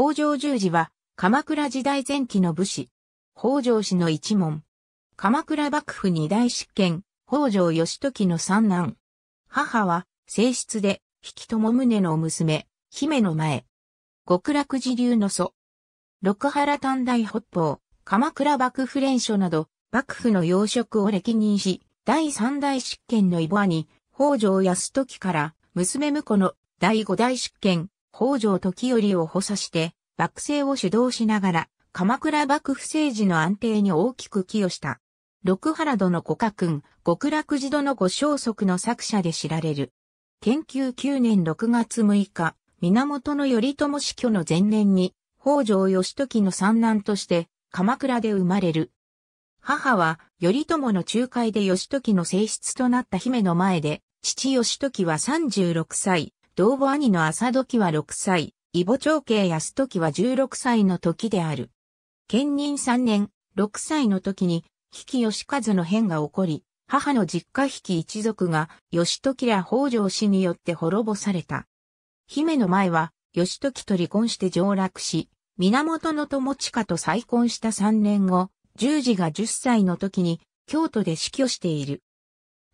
北条十字は、鎌倉時代前期の武士、北条氏の一門。鎌倉幕府二大執権、北条義時の三男。母は、正室で、引き友宗の娘、姫の前。極楽寺流の祖。六原短大北方、鎌倉幕府連署など、幕府の要職を歴任し、第三大執権のイボ兄、に、北条泰時から、娘婿の第五大執権、北条時頼を補佐して、幕政を主導しながら、鎌倉幕府政治の安定に大きく寄与した。六原殿五家君、極楽寺殿五小息の作者で知られる。研究9年6月6日、源頼朝死去の前年に、北条義時の三男として、鎌倉で生まれる。母は、頼朝の仲介で義時の正室となった姫の前で、父義時は36歳、同母兄の朝時は6歳、異母長兄安時は16歳の時である。兼任3年、6歳の時に、比企義和の変が起こり、母の実家比企一族が、義時ら北条氏によって滅ぼされた。姫の前は、義時と離婚して上洛し、源友近と再婚した3年後、十字が10歳の時に、京都で死去している。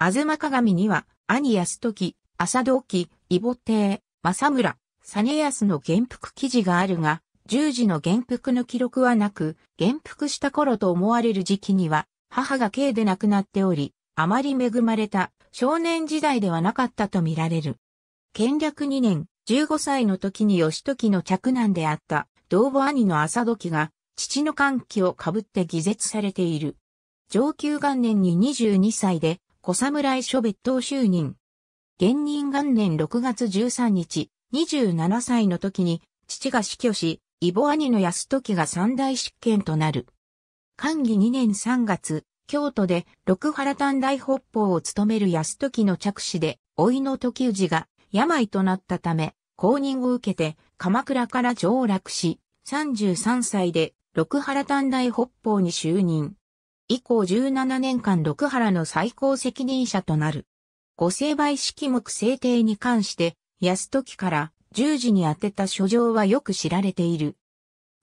東鏡には、兄安時、朝時、伊異母帝、正村、実康の元服記事があるが、十字の元服の記録はなく、元服した頃と思われる時期には、母が軽で亡くなっており、あまり恵まれた少年時代ではなかったと見られる。建略2年、15歳の時に義時の嫡男であった同母兄の朝時が父の歓喜をかぶって偽絶されている。上級元年に22歳で小侍諸別当就任。元任元年6月13日、27歳の時に、父が死去し、異母兄の安時が三大執権となる。寛義2年3月、京都で六原短大北方を務める安時の着手で、老いの時氏が病となったため、公認を受けて鎌倉から上落し、33歳で六原短大北方に就任。以降17年間六原の最高責任者となる。御成敗式目制定に関して、安時から十字に宛てた書状はよく知られている。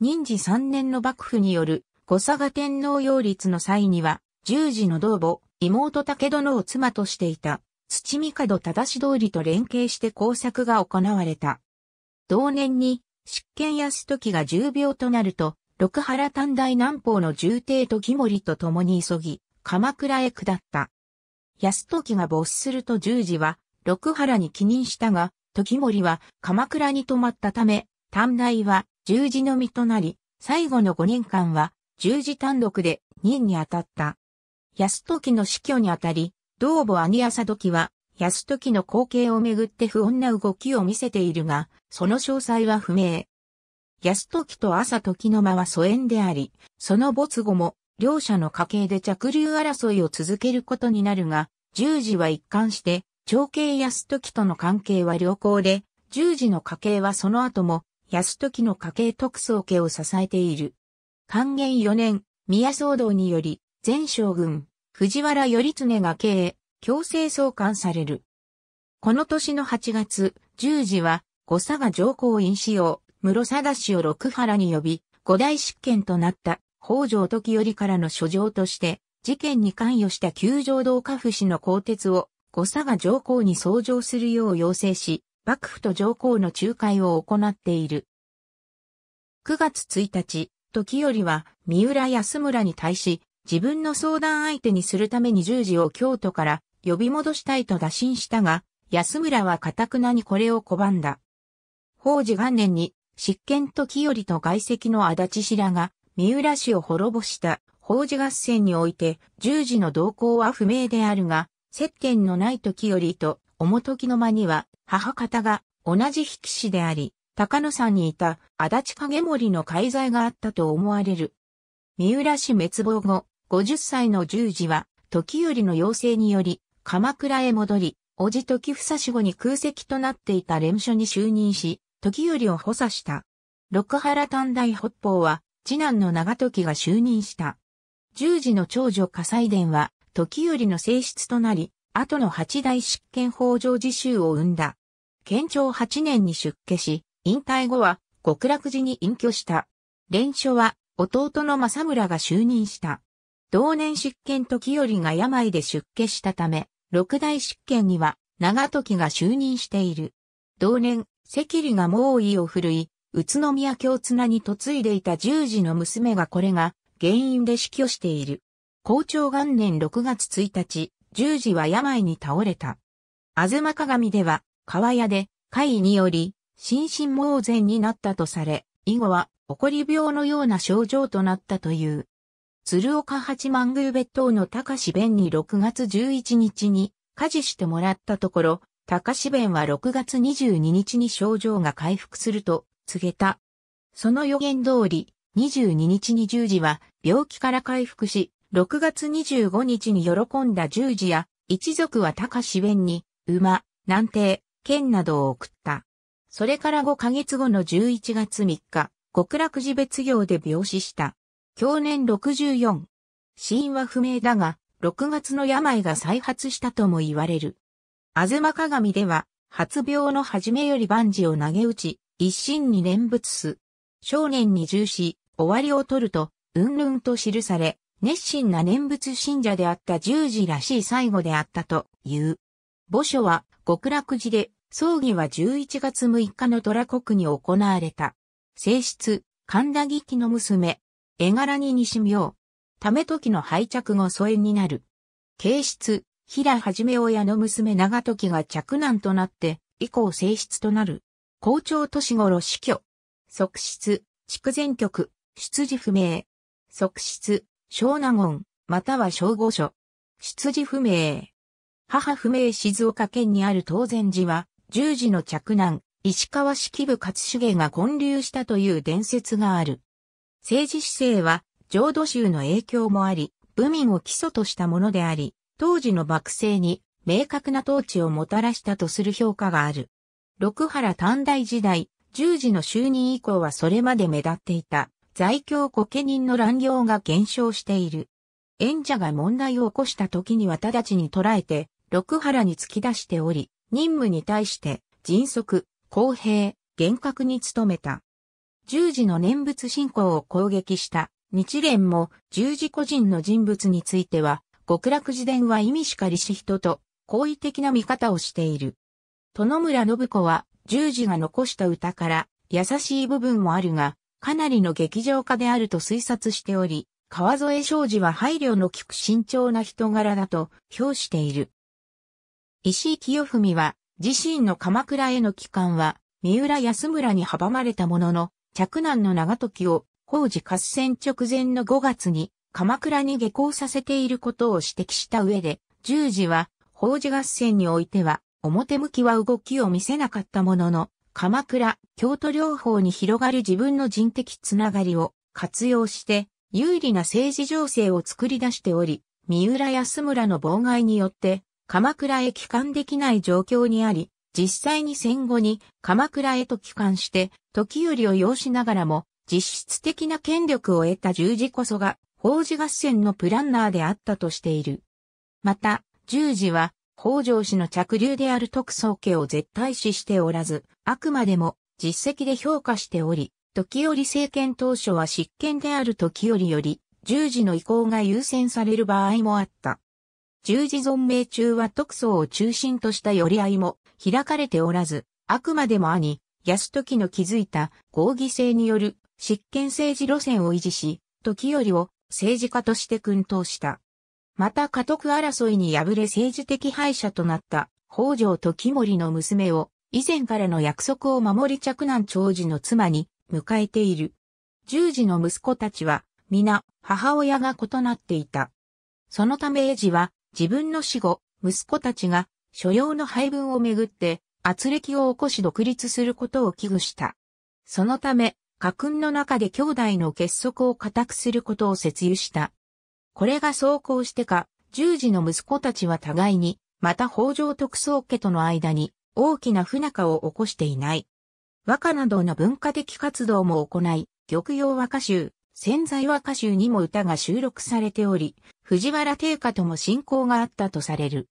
任治三年の幕府による御佐賀天皇擁立の際には、十字の同母、妹武殿を妻としていた、土帝忠志通りと連携して工作が行われた。同年に、執権安時が重病となると、六原短大南方の重帝と義盛と共に急ぎ、鎌倉へ下った。安時が没すると十字は、六原に帰任したが、時森は鎌倉に泊まったため、短大は十字のみとなり、最後の五年間は十字単独で任に当たった。安時の死去にあたり、同母兄朝時は、安時の後継をめぐって不穏な動きを見せているが、その詳細は不明。安時と朝時の間は疎遠であり、その没後も両者の家系で着流争いを続けることになるが、十字は一貫して、長兄安時との関係は良好で、十字の家系はその後も、安時の家系特捜家を支えている。還元4年、宮騒動により、前将軍、藤原頼常が経営、強制送還される。この年の8月、十字は、五佐が上皇院使用、室貞氏を六原に呼び、五大執権となった北条時よりからの書状として、事件に関与した旧城道家府氏の鋼鉄を、五佐が上皇に相乗するよう要請し、幕府と上皇の仲介を行っている。9月1日、時よりは三浦安村に対し、自分の相談相手にするために十字を京都から呼び戻したいと打診したが、安村は堅くなにこれを拒んだ。法治元年に、執権時よりと外籍の足立らが、三浦氏を滅ぼした法事合戦において、十字の動向は不明であるが、接点のない時よりと、表時の間には、母方が同じ筆記師であり、高野山にいた足立影森の介在があったと思われる。三浦氏滅亡後、50歳の十字は、時よりの要請により、鎌倉へ戻り、叔父時房死後に空席となっていた連署に就任し、時よりを補佐した。六原短大北方は、次男の長時が就任した。十時の長女火災伝は、時よりの性質となり、後の八大執権法上自習を生んだ。県庁八年に出家し、引退後は極楽寺に隠居した。連署は弟の正村が就任した。同年執権時よりが病で出家したため、六大執権には長時が就任している。同年、赤里が猛威を振るい、宇都宮京綱に嫁いでいた十字の娘がこれが原因で死去している。校長元年6月1日、十字は病に倒れた。あずま鏡では、川屋で、会により、心身猛然になったとされ、以後は、怒り病のような症状となったという。鶴岡八幡宮別当の高志弁に6月11日に、家事してもらったところ、高志弁は6月22日に症状が回復すると告げた。その予言通り、22日に十字は病気から回復し、6月25日に喜んだ十字や、一族は高志弁に、馬、南帝、剣などを送った。それから5ヶ月後の11月3日、極楽寺別業で病死した。去年64。死因は不明だが、6月の病が再発したとも言われる。あずま鏡では、発病の初めより万事を投げ打ち、一心に念仏す。少年に重視、終わりを取ると、うんうんと記され、熱心な念仏信者であった十字らしい最後であったという。墓所は極楽寺で、葬儀は11月6日の虎国に行われた。正室、神田義機の娘、絵柄に西妙。ため時の拝着後疎遠になる。形質、平はじめ親の娘長時が着難となって、以降正室となる。校長年頃死去。側室、筑前局、出自不明。側室、小納言、または小御所。出自不明。母不明静岡県にある当然寺は、十字の嫡男、石川式部勝重が建立したという伝説がある。政治姿勢は、浄土宗の影響もあり、武民を基礎としたものであり、当時の幕政に明確な統治をもたらしたとする評価がある。六原短大時代、十時の就任以降はそれまで目立っていた、在京御家人の乱行が減少している。演者が問題を起こした時には直ちに捉えて、六原に突き出しており、任務に対して、迅速、公平、厳格に努めた。十字の念仏信仰を攻撃した日蓮も十字個人の人物については、極楽自伝は意味しかりし人と好意的な見方をしている。殿村信子は、十字が残した歌から、優しい部分もあるが、かなりの劇場家であると推察しており、川添昌司は配慮の利く慎重な人柄だと評している。石井清文は、自身の鎌倉への帰還は、三浦安村に阻まれたものの、着難の長時を、工事合戦直前の5月に、鎌倉に下校させていることを指摘した上で、十字は、法事合戦においては、表向きは動きを見せなかったものの、鎌倉、京都両方に広がる自分の人的つながりを活用して有利な政治情勢を作り出しており、三浦安村の妨害によって鎌倉へ帰還できない状況にあり、実際に戦後に鎌倉へと帰還して時りを要しながらも実質的な権力を得た十字こそが、法事合戦のプランナーであったとしている。また、十字は、北条氏の着流である特捜家を絶対視しておらず、あくまでも実績で評価しており、時折政権当初は執権である時折より、十字の意向が優先される場合もあった。十字存命中は特捜を中心とした寄り合いも開かれておらず、あくまでも兄、安時の築いた合議制による執権政治路線を維持し、時折を政治家として訓導した。また家督争いに敗れ政治的敗者となった北条時森の娘を以前からの約束を守り着難長寿の妻に迎えている。十時の息子たちは皆母親が異なっていた。そのため英治は自分の死後、息子たちが所要の配分をめぐって圧力を起こし独立することを危惧した。そのため、家訓の中で兄弟の結束を固くすることを説諭した。これが走行してか、十字の息子たちは互いに、また北条特捜家との間に大きな不仲を起こしていない。和歌などの文化的活動も行い、玉葉和歌集、潜在和歌集にも歌が収録されており、藤原定家とも親交があったとされる。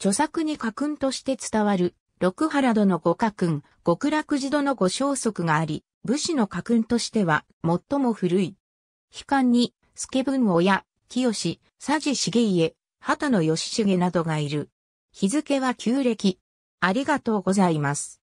著作に家訓として伝わる、六原殿五家訓、極楽寺殿五消息があり、武士の家訓としては最も古い。悲観に、助文親、清、佐治重家、畑野義重などがいる。日付は旧暦。ありがとうございます。